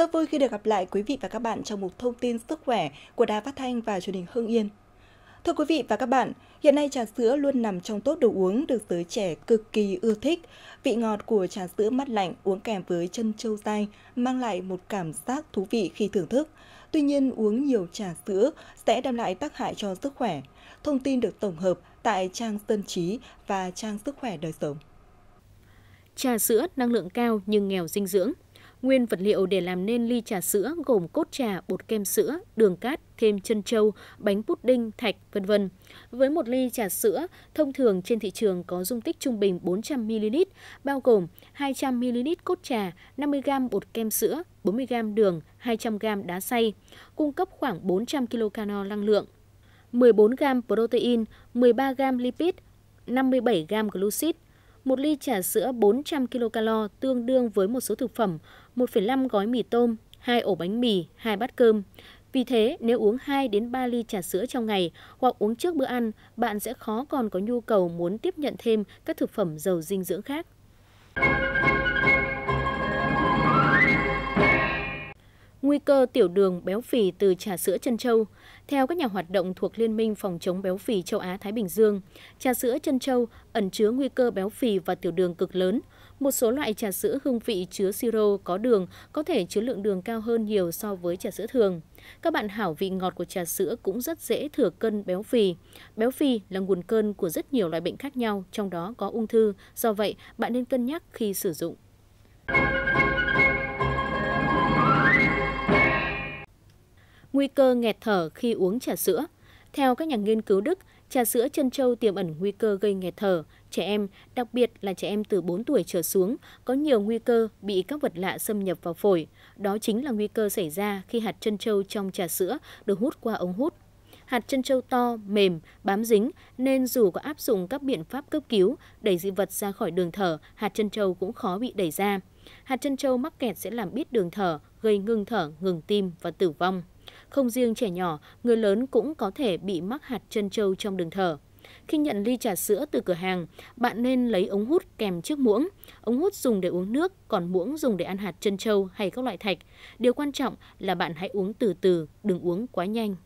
Rất vui khi được gặp lại quý vị và các bạn trong một thông tin sức khỏe của Đài Phát Thanh và truyền hình Hưng Yên. Thưa quý vị và các bạn, hiện nay trà sữa luôn nằm trong top đồ uống được giới trẻ cực kỳ ưa thích. Vị ngọt của trà sữa mát lạnh uống kèm với chân châu dai mang lại một cảm giác thú vị khi thưởng thức. Tuy nhiên, uống nhiều trà sữa sẽ đem lại tác hại cho sức khỏe. Thông tin được tổng hợp tại trang Tân Trí và trang Sức Khỏe Đời Sống. Trà sữa năng lượng cao nhưng nghèo dinh dưỡng Nguyên vật liệu để làm nên ly trà sữa gồm cốt trà, bột kem sữa, đường cát, thêm chân trâu, bánh bút đinh, thạch, vân vân. Với một ly trà sữa, thông thường trên thị trường có dung tích trung bình 400ml, bao gồm 200ml cốt trà, 50g bột kem sữa, 40g đường, 200g đá xay, cung cấp khoảng 400 kcal năng lượng. 14g protein, 13g lipid, 57g glucid, một ly trà sữa 400 kcal tương đương với một số thực phẩm, 1,5 gói mì tôm, 2 ổ bánh mì, 2 bát cơm. Vì thế, nếu uống 2 đến 3 ly trà sữa trong ngày hoặc uống trước bữa ăn, bạn sẽ khó còn có nhu cầu muốn tiếp nhận thêm các thực phẩm giàu dinh dưỡng khác. nguy cơ tiểu đường béo phì từ trà sữa chân châu Theo các nhà hoạt động thuộc Liên minh phòng chống béo phì châu Á Thái Bình Dương, trà sữa chân châu ẩn chứa nguy cơ béo phì và tiểu đường cực lớn. Một số loại trà sữa hương vị chứa siro có đường có thể chứa lượng đường cao hơn nhiều so với trà sữa thường. Các bạn hảo vị ngọt của trà sữa cũng rất dễ thừa cân béo phì. Béo phì là nguồn cơn của rất nhiều loại bệnh khác nhau, trong đó có ung thư, do vậy bạn nên cân nhắc khi sử dụng. nguy cơ nghẹt thở khi uống trà sữa. Theo các nhà nghiên cứu Đức, trà sữa chân châu tiềm ẩn nguy cơ gây nghẹt thở. Trẻ em, đặc biệt là trẻ em từ 4 tuổi trở xuống, có nhiều nguy cơ bị các vật lạ xâm nhập vào phổi. Đó chính là nguy cơ xảy ra khi hạt chân châu trong trà sữa được hút qua ống hút. Hạt chân châu to, mềm, bám dính nên dù có áp dụng các biện pháp cấp cứu, đẩy dị vật ra khỏi đường thở, hạt chân châu cũng khó bị đẩy ra. Hạt chân châu mắc kẹt sẽ làm biết đường thở, gây ngưng thở, ngừng tim và tử vong. Không riêng trẻ nhỏ, người lớn cũng có thể bị mắc hạt chân trâu trong đường thở. Khi nhận ly trà sữa từ cửa hàng, bạn nên lấy ống hút kèm chiếc muỗng. Ống hút dùng để uống nước, còn muỗng dùng để ăn hạt chân trâu hay các loại thạch. Điều quan trọng là bạn hãy uống từ từ, đừng uống quá nhanh.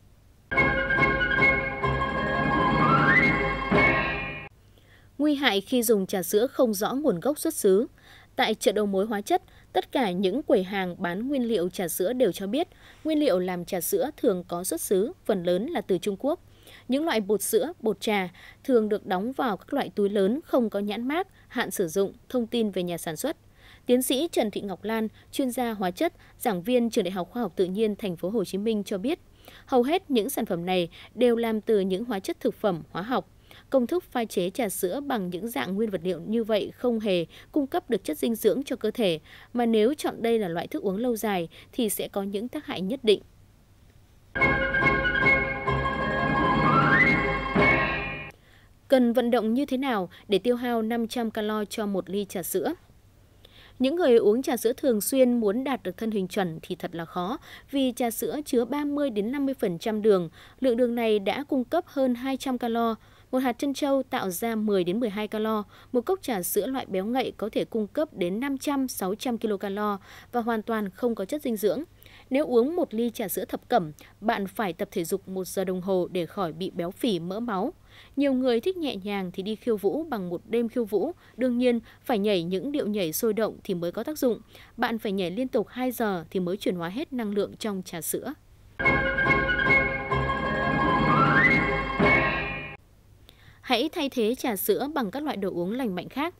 Nguy hại khi dùng trà sữa không rõ nguồn gốc xuất xứ. Tại chợ đầu mối hóa chất, Tất cả những quầy hàng bán nguyên liệu trà sữa đều cho biết, nguyên liệu làm trà sữa thường có xuất xứ, phần lớn là từ Trung Quốc. Những loại bột sữa, bột trà thường được đóng vào các loại túi lớn không có nhãn mát hạn sử dụng, thông tin về nhà sản xuất. Tiến sĩ Trần Thị Ngọc Lan, chuyên gia hóa chất, giảng viên Trường Đại học Khoa học Tự nhiên Thành phố Hồ Chí Minh cho biết, hầu hết những sản phẩm này đều làm từ những hóa chất thực phẩm hóa học Công thức pha chế trà sữa bằng những dạng nguyên vật liệu như vậy không hề cung cấp được chất dinh dưỡng cho cơ thể, mà nếu chọn đây là loại thức uống lâu dài thì sẽ có những tác hại nhất định. Cần vận động như thế nào để tiêu hao 500 calo cho một ly trà sữa? Những người uống trà sữa thường xuyên muốn đạt được thân hình chuẩn thì thật là khó, vì trà sữa chứa 30 đến 50% đường, lượng đường này đã cung cấp hơn 200 calo. Một hạt trân châu tạo ra 10 đến 12 calo, một cốc trà sữa loại béo ngậy có thể cung cấp đến 500-600 kilocalo và hoàn toàn không có chất dinh dưỡng. Nếu uống một ly trà sữa thập cẩm, bạn phải tập thể dục 1 giờ đồng hồ để khỏi bị béo phì mỡ máu. Nhiều người thích nhẹ nhàng thì đi khiêu vũ bằng một đêm khiêu vũ. Đương nhiên, phải nhảy những điệu nhảy sôi động thì mới có tác dụng. Bạn phải nhảy liên tục 2 giờ thì mới chuyển hóa hết năng lượng trong trà sữa. hãy thay thế trà sữa bằng các loại đồ uống lành mạnh khác.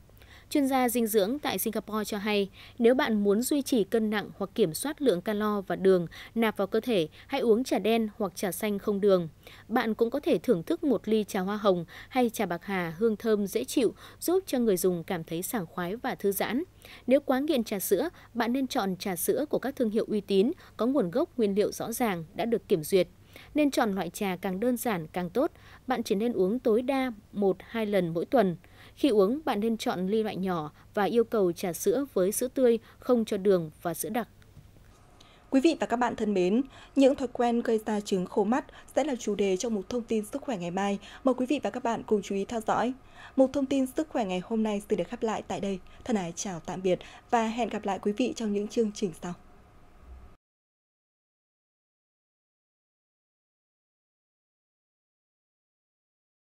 Chuyên gia dinh dưỡng tại Singapore cho hay, nếu bạn muốn duy trì cân nặng hoặc kiểm soát lượng calo và đường nạp vào cơ thể, hãy uống trà đen hoặc trà xanh không đường. Bạn cũng có thể thưởng thức một ly trà hoa hồng hay trà bạc hà hương thơm dễ chịu, giúp cho người dùng cảm thấy sảng khoái và thư giãn. Nếu quá nghiện trà sữa, bạn nên chọn trà sữa của các thương hiệu uy tín, có nguồn gốc nguyên liệu rõ ràng đã được kiểm duyệt. Nên chọn loại trà càng đơn giản càng tốt, bạn chỉ nên uống tối đa 1-2 lần mỗi tuần. Khi uống, bạn nên chọn ly loại nhỏ và yêu cầu trà sữa với sữa tươi, không cho đường và sữa đặc. Quý vị và các bạn thân mến, những thói quen gây ra chứng khô mắt sẽ là chủ đề trong một thông tin sức khỏe ngày mai. Mời quý vị và các bạn cùng chú ý theo dõi. Một thông tin sức khỏe ngày hôm nay xin được khép lại tại đây. Thân ái chào tạm biệt và hẹn gặp lại quý vị trong những chương trình sau.